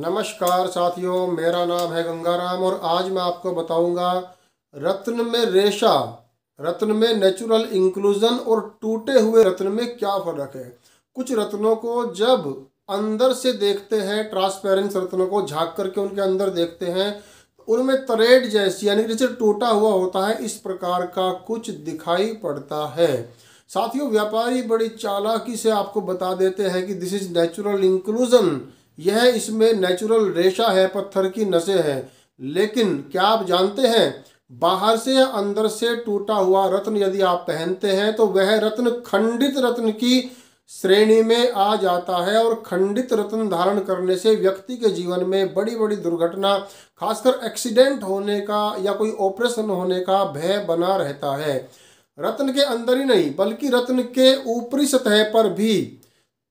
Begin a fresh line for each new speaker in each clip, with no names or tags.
नमस्कार साथियों मेरा नाम है गंगाराम और आज मैं आपको बताऊंगा रत्न में रेशा रत्न में नेचुरल इंक्लूजन और टूटे हुए रत्न में क्या फर्क है कुछ रत्नों को जब अंदर से देखते हैं ट्रांसपेरेंस रत्नों को झाँक करके उनके अंदर देखते हैं तो उनमें तरेड जैसी यानी जैसे टूटा हुआ होता है इस प्रकार का कुछ दिखाई पड़ता है साथियों व्यापारी बड़ी चालाकी से आपको बता देते हैं कि दिस इज नेचुरल इंक्लूजन यह इसमें नेचुरल रेशा है पत्थर की नसें हैं लेकिन क्या आप जानते हैं बाहर से या अंदर से टूटा हुआ रत्न यदि आप पहनते हैं तो वह रत्न खंडित रत्न की श्रेणी में आ जाता है और खंडित रत्न धारण करने से व्यक्ति के जीवन में बड़ी बड़ी दुर्घटना खासकर एक्सीडेंट होने का या कोई ऑपरेशन होने का भय बना रहता है रत्न के अंदर ही नहीं बल्कि रत्न के ऊपरी सतह पर भी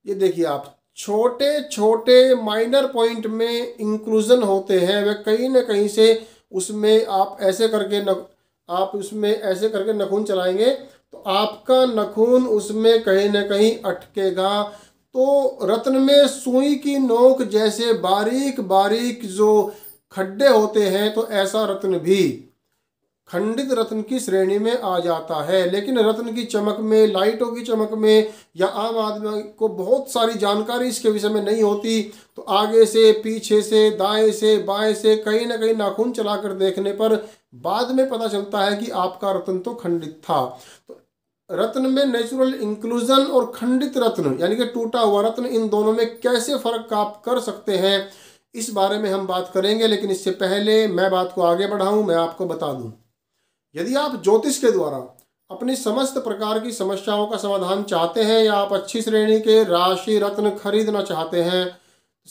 ये देखिए आप छोटे छोटे माइनर पॉइंट में इंक्लूजन होते हैं वे कहीं ना कहीं से उसमें आप ऐसे करके न आप उसमें ऐसे करके नखून चलाएंगे तो आपका नखून उसमें कहीं ना कहीं अटकेगा तो रत्न में सुई की नोक जैसे बारीक बारीक जो खड्डे होते हैं तो ऐसा रत्न भी खंडित रत्न की श्रेणी में आ जाता है लेकिन रत्न की चमक में लाइटों की चमक में या आम आदमी को बहुत सारी जानकारी इसके विषय में नहीं होती तो आगे से पीछे से दाएं से बाएं से कहीं ना कहीं नाखून चलाकर देखने पर बाद में पता चलता है कि आपका रत्न तो खंडित था तो रत्न में नेचुरल इंक्लूजन और खंडित रत्न यानी कि टूटा हुआ रत्न इन दोनों में कैसे फर्क आप कर सकते हैं इस बारे में हम बात करेंगे लेकिन इससे पहले मैं बात को आगे बढ़ाऊं मैं आपको बता दूं यदि आप ज्योतिष के द्वारा अपनी समस्त प्रकार की समस्याओं का समाधान चाहते हैं या आप अच्छी श्रेणी के राशि रत्न खरीदना चाहते हैं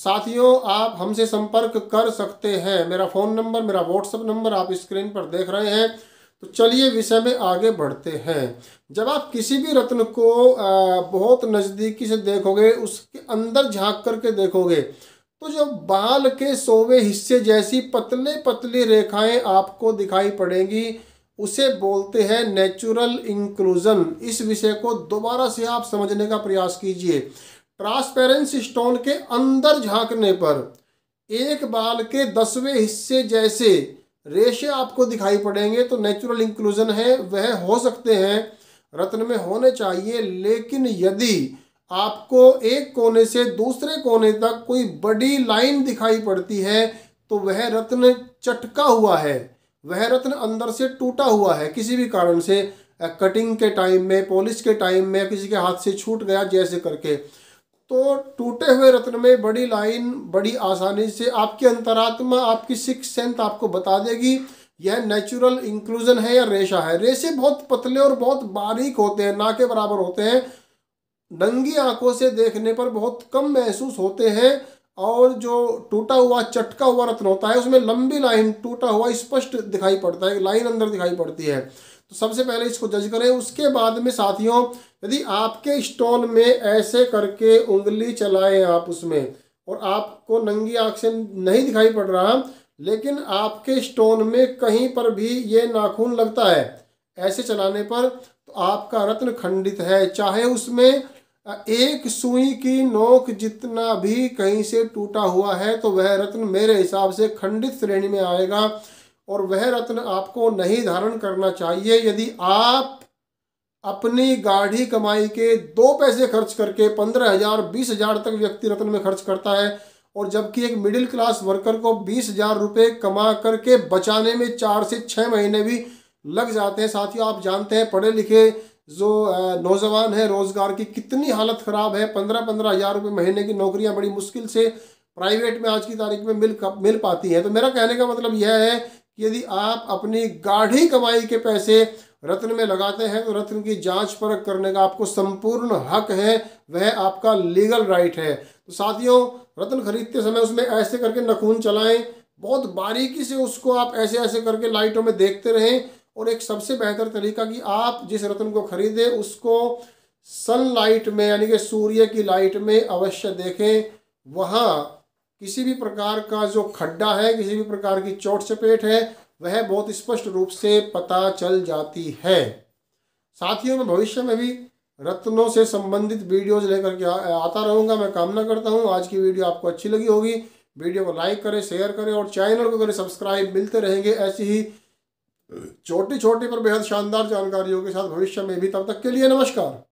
साथियों आप हमसे संपर्क कर सकते हैं मेरा फ़ोन नंबर मेरा व्हाट्सअप नंबर आप स्क्रीन पर देख रहे हैं तो चलिए विषय में आगे बढ़ते हैं जब आप किसी भी रत्न को बहुत नज़दीकी से देखोगे उसके अंदर झांक करके देखोगे तो जो बाल के सोवे हिस्से जैसी पतले पतली रेखाएं आपको दिखाई पड़ेंगी उसे बोलते हैं नेचुरल इंक्लूजन इस विषय को दोबारा से आप समझने का प्रयास कीजिए ट्रांसपेरेंसी स्टोन के अंदर झांकने पर एक बाल के दसवें हिस्से जैसे रेशे आपको दिखाई पड़ेंगे तो नेचुरल इंक्लूजन है वह हो सकते हैं रत्न में होने चाहिए लेकिन यदि आपको एक कोने से दूसरे कोने तक कोई बड़ी लाइन दिखाई पड़ती है तो वह रत्न चटका हुआ है वह रत्न अंदर से टूटा हुआ है किसी भी कारण से कटिंग के टाइम में पॉलिश के टाइम में किसी के हाथ से छूट गया जैसे करके तो टूटे हुए रत्न में बड़ी लाइन बड़ी आसानी से आपकी अंतरात्मा आपकी सिक्स सेंथ आपको बता देगी यह नेचुरल इंक्लूजन है या रेशा है रेशे बहुत पतले और बहुत बारीक होते हैं ना के बराबर होते हैं नंगी आंखों से देखने पर बहुत कम महसूस होते हैं और जो टूटा हुआ चटका हुआ रत्न होता है उसमें लंबी लाइन टूटा हुआ स्पष्ट दिखाई पड़ता है लाइन अंदर दिखाई पड़ती है तो सबसे पहले इसको जज करें उसके बाद में साथियों यदि आपके स्टोन में ऐसे करके उंगली चलाएं आप उसमें और आपको नंगी आँख से नहीं दिखाई पड़ रहा लेकिन आपके स्टोन में कहीं पर भी ये नाखून लगता है ऐसे चलाने पर तो आपका रत्न खंडित है चाहे उसमें एक सुई की नोक जितना भी कहीं से टूटा हुआ है तो वह रत्न मेरे हिसाब से खंडित श्रेणी में आएगा और वह रत्न आपको नहीं धारण करना चाहिए यदि आप अपनी गाढ़ी कमाई के दो पैसे खर्च करके पंद्रह हजार बीस हजार तक व्यक्ति रत्न में खर्च करता है और जबकि एक मिडिल क्लास वर्कर को बीस हजार रुपये कमा करके बचाने में चार से छः महीने भी लग जाते हैं साथियों आप जानते हैं पढ़े लिखे जो नौजवान है रोज़गार की कितनी हालत ख़राब है पंद्रह पंद्रह हज़ार रुपये महीने की नौकरियां बड़ी मुश्किल से प्राइवेट में आज की तारीख में मिल मिल पाती हैं तो मेरा कहने का मतलब यह है कि यदि आप अपनी गाढ़ी कमाई के पैसे रत्न में लगाते हैं तो रत्न की जांच परख करने का आपको संपूर्ण हक है वह आपका लीगल राइट है तो साथियों रत्न खरीदते समय उसमें ऐसे करके नखून चलाएं बहुत बारीकी से उसको आप ऐसे ऐसे करके लाइटों में देखते रहें और एक सबसे बेहतर तरीका कि आप जिस रत्न को खरीदें उसको सनलाइट में यानी कि सूर्य की लाइट में अवश्य देखें वहाँ किसी भी प्रकार का जो खड्डा है किसी भी प्रकार की चोट चपेट है वह बहुत स्पष्ट रूप से पता चल जाती है साथियों में भविष्य में भी रत्नों से संबंधित वीडियोज लेकर के आता रहूँगा मैं कामना करता हूँ आज की वीडियो आपको अच्छी लगी होगी वीडियो को लाइक करें शेयर करें और चैनल को करें सब्सक्राइब मिलते रहेंगे ऐसी ही छोटी छोटी पर बेहद शानदार जानकारियों के साथ भविष्य में भी तब तक के लिए नमस्कार